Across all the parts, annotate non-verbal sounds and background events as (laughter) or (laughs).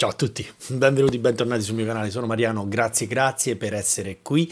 Ciao a tutti, benvenuti, bentornati sul mio canale, sono Mariano, grazie grazie per essere qui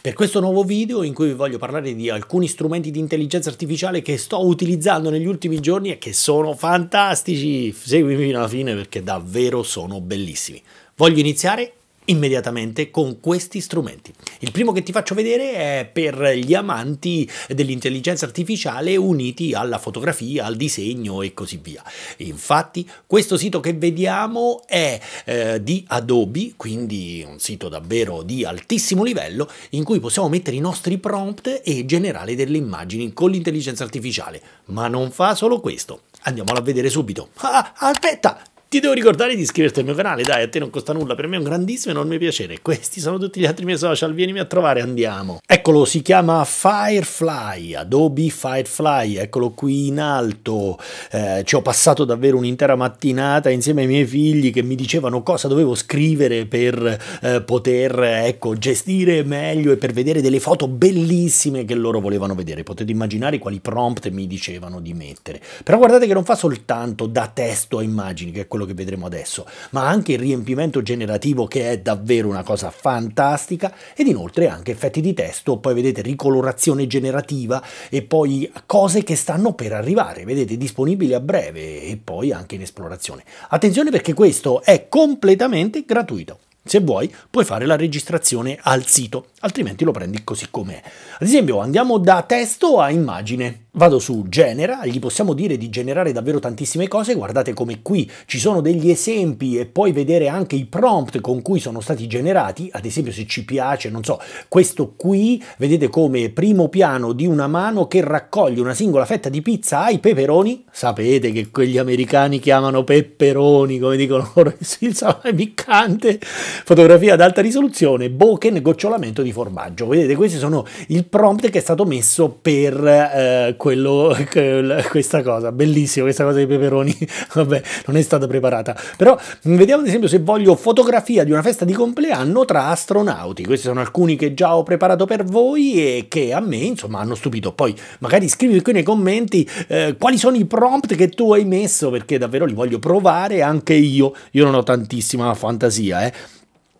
per questo nuovo video in cui vi voglio parlare di alcuni strumenti di intelligenza artificiale che sto utilizzando negli ultimi giorni e che sono fantastici, seguimi fino alla fine perché davvero sono bellissimi. Voglio iniziare immediatamente con questi strumenti. Il primo che ti faccio vedere è per gli amanti dell'intelligenza artificiale uniti alla fotografia, al disegno e così via. Infatti questo sito che vediamo è eh, di Adobe, quindi un sito davvero di altissimo livello in cui possiamo mettere i nostri prompt e generare delle immagini con l'intelligenza artificiale, ma non fa solo questo. Andiamolo a vedere subito. Ah, aspetta, ti devo ricordare di iscriverti al mio canale, dai, a te non costa nulla, per me è un grandissimo e non mi piacere. Questi sono tutti gli altri miei social, vienimi a trovare, andiamo. Eccolo, si chiama Firefly, Adobe Firefly, eccolo qui in alto. Eh, ci ho passato davvero un'intera mattinata insieme ai miei figli che mi dicevano cosa dovevo scrivere per eh, poter, ecco, gestire meglio e per vedere delle foto bellissime che loro volevano vedere. Potete immaginare quali prompt mi dicevano di mettere. Però guardate che non fa soltanto da testo a immagini, che è quello quello che vedremo adesso, ma anche il riempimento generativo che è davvero una cosa fantastica ed inoltre anche effetti di testo, poi vedete ricolorazione generativa e poi cose che stanno per arrivare, vedete disponibili a breve e poi anche in esplorazione. Attenzione perché questo è completamente gratuito. Se vuoi puoi fare la registrazione al sito, altrimenti lo prendi così com'è. Ad esempio andiamo da testo a immagine. Vado su genera, gli possiamo dire di generare davvero tantissime cose, guardate come qui ci sono degli esempi e poi vedere anche i prompt con cui sono stati generati, ad esempio se ci piace, non so, questo qui, vedete come primo piano di una mano che raccoglie una singola fetta di pizza ai peperoni, sapete che quegli americani chiamano peperoni, come dicono loro, (laughs) il salame piccante, fotografia ad alta risoluzione, boken, gocciolamento di formaggio, vedete questi sono il prompt che è stato messo per... Eh, quello, (laughs) questa cosa, bellissima questa cosa dei peperoni, (laughs) vabbè non è stata preparata, però mm, vediamo ad esempio se voglio fotografia di una festa di compleanno tra astronauti, questi sono alcuni che già ho preparato per voi e che a me insomma hanno stupito, poi magari scrivi qui nei commenti eh, quali sono i prompt che tu hai messo perché davvero li voglio provare anche io, io non ho tantissima fantasia eh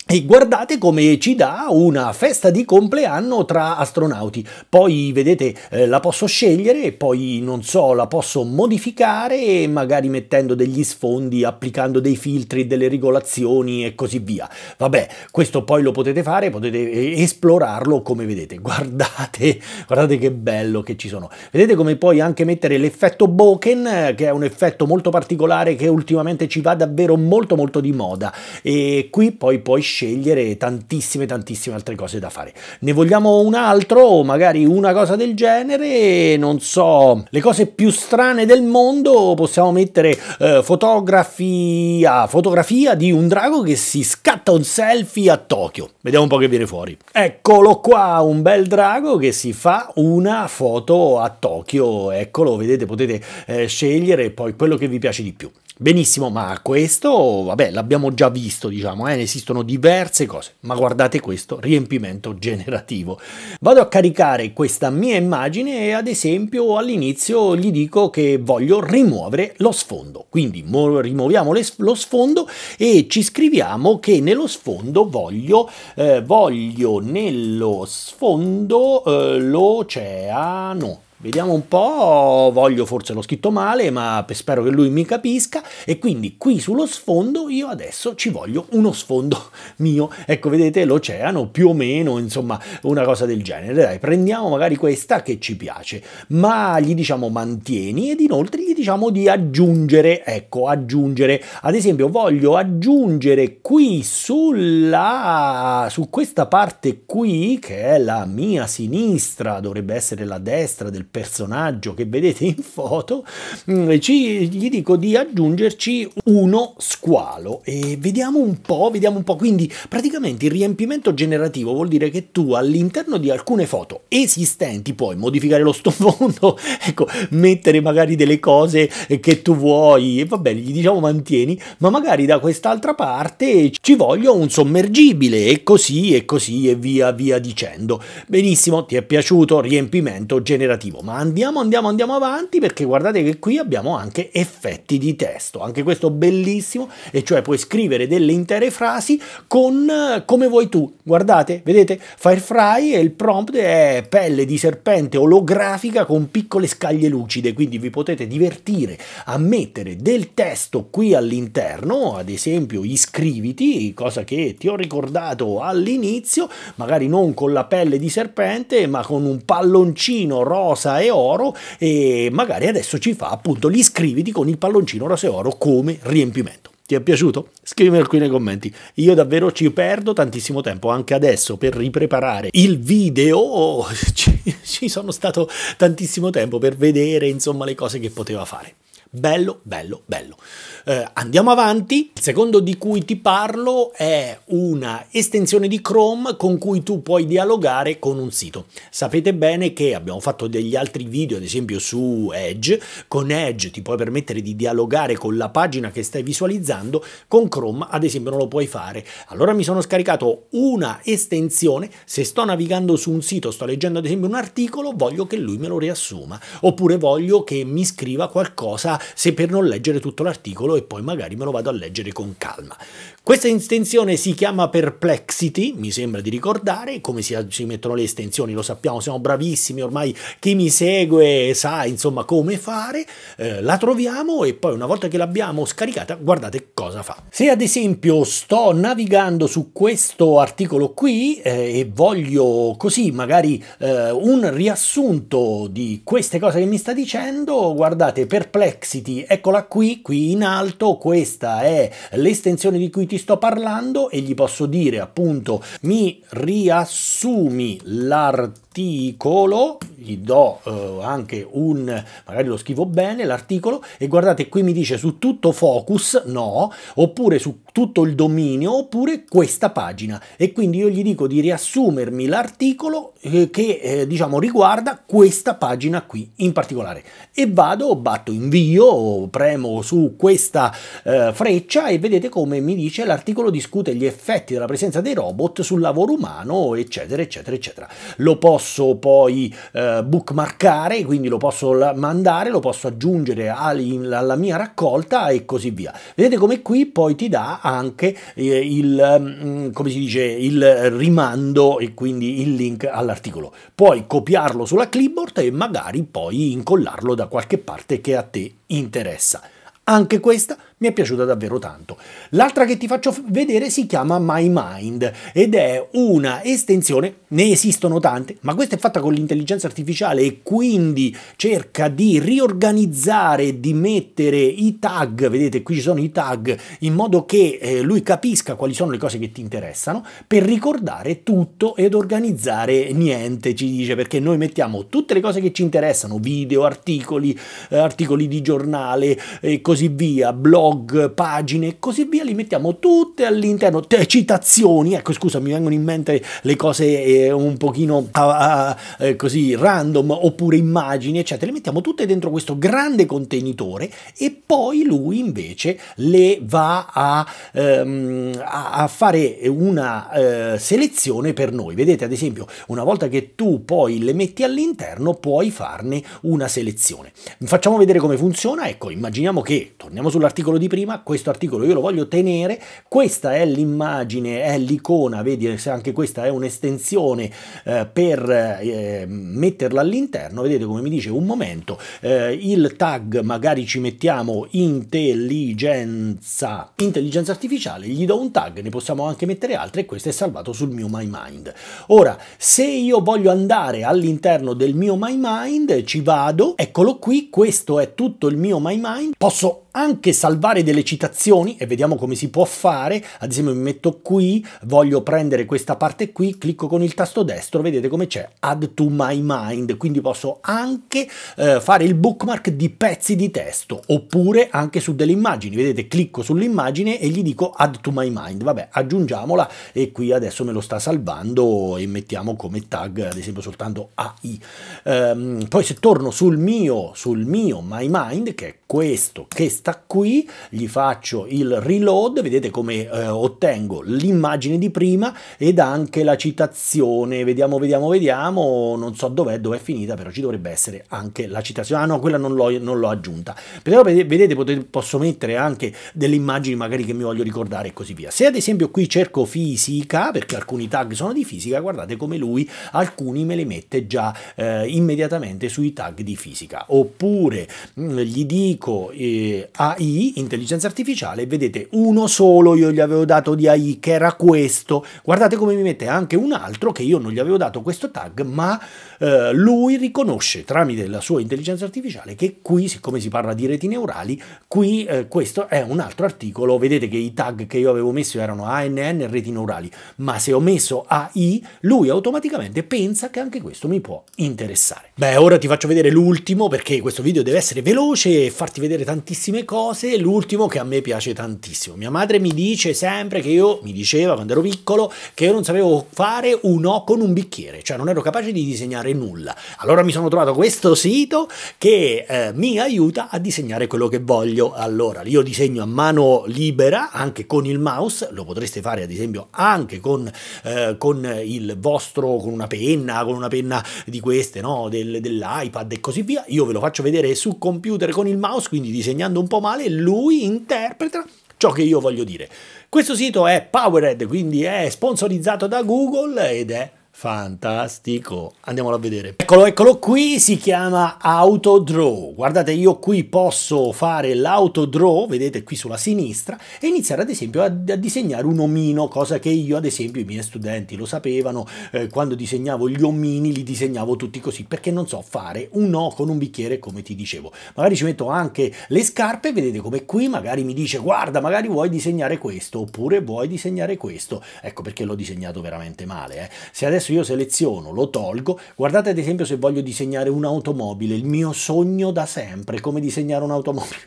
e guardate come ci dà una festa di compleanno tra astronauti. Poi vedete eh, la posso scegliere, poi non so, la posso modificare, magari mettendo degli sfondi, applicando dei filtri, delle regolazioni e così via. Vabbè, questo poi lo potete fare, potete eh, esplorarlo come vedete. (laughs) Guardate, guardate che bello che ci sono. Vedete come puoi anche mettere l'effetto Boken, che è un effetto molto particolare che ultimamente ci va davvero molto molto di moda. E qui poi puoi scegliere scegliere tantissime, tantissime altre cose da fare. Ne vogliamo un altro o magari una cosa del genere? Non so, le cose più strane del mondo possiamo mettere eh, fotografia, ah, fotografia di un drago che si scatta un selfie a Tokyo. Vediamo un po' che viene fuori. Eccolo qua, un bel drago che si fa una foto a Tokyo. Eccolo, vedete, potete eh, scegliere poi quello che vi piace di più. Benissimo, ma questo, vabbè, l'abbiamo già visto, diciamo, eh? esistono diverse cose, ma guardate questo, riempimento generativo. Vado a caricare questa mia immagine e ad esempio all'inizio gli dico che voglio rimuovere lo sfondo, quindi rimuoviamo lo sfondo e ci scriviamo che nello sfondo voglio, eh, voglio nello sfondo eh, l'oceano, Vediamo un po', voglio, forse l'ho scritto male, ma spero che lui mi capisca. E quindi qui sullo sfondo io adesso ci voglio uno sfondo (laughs) mio. Ecco, vedete l'oceano più o meno, insomma, una cosa del genere. Dai, prendiamo magari questa che ci piace, ma gli diciamo mantieni ed inoltre gli diciamo di aggiungere, ecco, aggiungere. Ad esempio, voglio aggiungere qui sulla, su questa parte qui, che è la mia sinistra, dovrebbe essere la destra del personaggio che vedete in foto, mm, ci, gli dico di aggiungerci uno squalo e vediamo un po', vediamo un po'. Quindi praticamente il riempimento generativo vuol dire che tu all'interno di alcune foto esistenti puoi modificare lo sottofondo, (laughs) ecco, mettere magari delle cose che tu vuoi e va bene, gli diciamo mantieni, ma magari da quest'altra parte ci voglio un sommergibile e così e così e via via dicendo. Benissimo, ti è piaciuto riempimento generativo positivo. Ma andiamo, andiamo, andiamo avanti perché guardate che qui abbiamo anche effetti di testo, anche questo bellissimo, e cioè puoi scrivere delle intere frasi con eh, come vuoi tu. Guardate, vedete, Firefly e il prompt è pelle di serpente olografica con piccole scaglie lucide, quindi vi potete divertire a mettere del testo qui all'interno, ad esempio iscriviti, cosa che ti ho ricordato all'inizio, magari non con la pelle di serpente, ma con un palloncino rosa rosa e oro e magari adesso ci fa appunto gli iscriviti con il palloncino rosa e oro come riempimento. Ti è piaciuto? Scrivimi qui nei commenti. Io davvero ci perdo tantissimo tempo, anche adesso per ripreparare il video (laughs) ci, ci sono stato tantissimo tempo per vedere insomma le cose che poteva fare. Bello, bello, bello. Eh, andiamo avanti. Il secondo di cui ti parlo è una estensione di Chrome con cui tu puoi dialogare con un sito. Sapete bene che abbiamo fatto degli altri video, ad esempio su Edge. Con Edge ti puoi permettere di dialogare con la pagina che stai visualizzando, con Chrome ad esempio non lo puoi fare. Allora mi sono scaricato una estensione, se sto navigando su un sito, sto leggendo ad esempio un articolo, voglio che lui me lo riassuma, oppure voglio che mi scriva qualcosa se per non leggere tutto l'articolo e poi magari me lo vado a leggere con calma. Questa estensione si chiama Perplexity, mi sembra di ricordare, come si, si mettono le estensioni lo sappiamo, siamo bravissimi ormai, chi mi segue sa insomma come fare, eh, la troviamo e poi una volta che l'abbiamo scaricata guardate cosa fa. Se ad esempio sto navigando su questo articolo qui eh, e voglio così magari eh, un riassunto di queste cose che mi sta dicendo, guardate Perplexity Perplexity, eccola qui, qui in alto, questa è l'estensione di cui ti sto parlando e gli posso dire appunto mi riassumi l'articolo, gli do eh, anche un, magari lo scrivo bene l'articolo e guardate qui mi dice su tutto focus, no, oppure su tutto il dominio, oppure questa pagina e quindi io gli dico di riassumermi l'articolo eh, che eh, diciamo riguarda questa pagina qui in particolare e vado, batto invio io premo su questa eh, freccia e vedete come mi dice l'articolo discute gli effetti della presenza dei robot sul lavoro umano, eccetera, eccetera, eccetera. Lo posso poi eh, bookmarkare, quindi lo posso mandare, lo posso aggiungere alla mia raccolta e così via. Vedete come qui poi ti dà anche eh, il, mm, come si dice, il rimando e quindi il link all'articolo. Puoi copiarlo sulla clipboard e magari poi incollarlo da qualche parte che a te interessa. Anche questa mi è piaciuta davvero tanto. L'altra che ti faccio vedere si chiama My Mind ed è una estensione, ne esistono tante, ma questa è fatta con l'intelligenza artificiale e quindi cerca di riorganizzare, di mettere i tag, vedete qui ci sono i tag, in modo che eh, lui capisca quali sono le cose che ti interessano, per ricordare tutto ed organizzare niente, ci dice, perché noi mettiamo tutte le cose che ci interessano, video, articoli, eh, articoli di giornale e così via, blog, blog, pagine e così via, li mettiamo tutte all'interno, Te, citazioni, ecco scusa mi vengono in mente le cose eh, un pochino ah, ah, così random oppure immagini eccetera, le mettiamo tutte dentro questo grande contenitore e poi lui invece le va a, ehm, a fare una eh, selezione per noi, vedete ad esempio una volta che tu poi le metti all'interno puoi farne una selezione. Facciamo vedere come funziona, ecco immaginiamo che, torniamo sull'articolo articolo di prima, questo articolo io lo voglio tenere, questa è l'immagine, è l'icona, vedi se anche questa è un'estensione eh, per eh, metterla all'interno, vedete come mi dice un momento, eh, il tag magari ci mettiamo intelligenza, intelligenza artificiale, gli do un tag, ne possiamo anche mettere altre e questo è salvato sul mio My Mind. Ora, se io voglio andare all'interno del mio My Mind, ci vado, eccolo qui, questo è tutto il mio My Mind, posso anche salvare salvare delle citazioni e vediamo come si può fare. Ad esempio mi metto qui, voglio prendere questa parte qui, clicco con il tasto destro, vedete come c'è Add to my mind, quindi posso anche eh, fare il bookmark di pezzi di testo oppure anche su delle immagini. Vedete, clicco sull'immagine e gli dico Add to my mind. Vabbè, aggiungiamola e qui adesso me lo sta salvando e mettiamo come tag ad esempio soltanto AI. Ehm, poi se torno sul mio, sul mio My Mind, che è questo che sta qui, gli faccio il reload, vedete come eh, ottengo l'immagine di prima ed anche la citazione, vediamo, vediamo, vediamo, non so dov'è, dov'è finita, però ci dovrebbe essere anche la citazione, ah no, quella non l'ho, non l'ho aggiunta, però vedete potete, posso mettere anche delle immagini magari che mi voglio ricordare e così via. Se ad esempio qui cerco fisica, perché alcuni tag sono di fisica, guardate come lui alcuni me li mette già eh, immediatamente sui tag di fisica, oppure mh, mm, gli dico eh, AI, intelligenza artificiale vedete uno solo io gli avevo dato di AI che era questo. Guardate come mi mette anche un altro che io non gli avevo dato questo tag, ma eh, lui riconosce tramite la sua intelligenza artificiale che qui, siccome si parla di reti neurali, qui eh, questo è un altro articolo. Vedete che i tag che io avevo messo erano ANN e reti neurali, ma se ho messo AI, lui automaticamente pensa che anche questo mi può interessare. Beh, ora ti faccio vedere l'ultimo perché questo video deve essere veloce e farti vedere tantissime cose. L'ultimo l'ultimo che a me piace tantissimo. Mia madre mi dice sempre che io, mi diceva quando ero piccolo, che io non sapevo fare un O con un bicchiere, cioè non ero capace di disegnare nulla. Allora mi sono trovato questo sito che eh, mi aiuta a disegnare quello che voglio. Allora, io disegno a mano libera, anche con il mouse, lo potreste fare ad esempio anche con, eh, con il vostro, con una penna, con una penna di queste, no? Del, dell'iPad e così via. Io ve lo faccio vedere su computer con il mouse, quindi disegnando un po' male, lui lui interpreta ciò che io voglio dire. Questo sito è Powered, quindi è sponsorizzato da Google ed è Fantastico, andiamolo a vedere. Eccolo, eccolo qui, si chiama Autodraw. Guardate, io qui posso fare l'autodraw, vedete qui sulla sinistra, e iniziare ad esempio a, a, disegnare un omino, cosa che io ad esempio i miei studenti lo sapevano, eh, quando disegnavo gli omini li disegnavo tutti così, perché non so fare un no con un bicchiere come ti dicevo. Magari ci metto anche le scarpe, vedete come qui magari mi dice guarda, magari vuoi disegnare questo, oppure vuoi disegnare questo. Ecco perché l'ho disegnato veramente male. Eh. Se adesso Adesso io seleziono, lo tolgo, guardate ad esempio se voglio disegnare un'automobile, il mio sogno da sempre, come disegnare un'automobile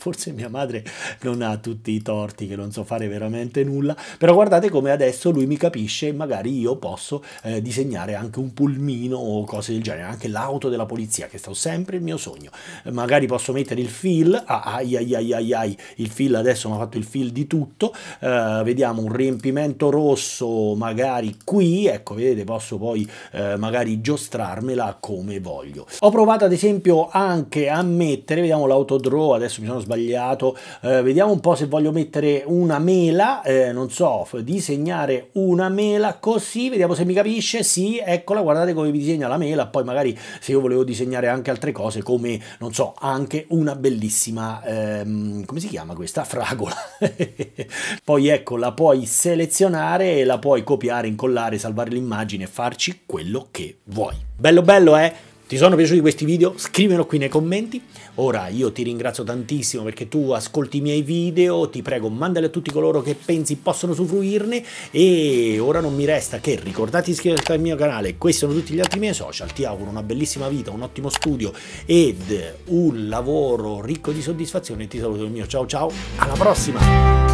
forse mia madre non ha tutti i torti che non so fare veramente nulla, però guardate come adesso lui mi capisce e magari io posso eh, disegnare anche un pulmino o cose del genere, anche l'auto della polizia che sta sempre il mio sogno, eh, magari posso mettere il fill, ah, ai, ai ai ai ai il fill adesso mi ha fatto il fill di tutto, eh, vediamo un riempimento rosso magari qui, ecco vedete posso poi eh, magari giostrarmela come voglio. Ho provato ad esempio anche a mettere, vediamo l'autodraw, adesso mi sono sbagliato sbagliato. Eh, vediamo un po' se voglio mettere una mela, eh, non so, disegnare una mela così, vediamo se mi capisce. Sì, eccola, guardate come mi disegna la mela, poi magari se io volevo disegnare anche altre cose come, non so, anche una bellissima, ehm, come si chiama questa? Fragola. (laughs) poi ecco, la puoi selezionare, e la puoi copiare, incollare, salvare l'immagine, farci quello che vuoi. Bello bello, eh? Ti sono piaciuti questi video? Scrivilo qui nei commenti. Ora io ti ringrazio tantissimo perché tu ascolti i miei video, ti prego mandali a tutti coloro che pensi possono usufruirne e ora non mi resta che ricordati di iscriverti al mio canale, questi sono tutti gli altri miei social, ti auguro una bellissima vita, un ottimo studio ed un lavoro ricco di soddisfazione. Ti saluto il mio ciao ciao, alla prossima!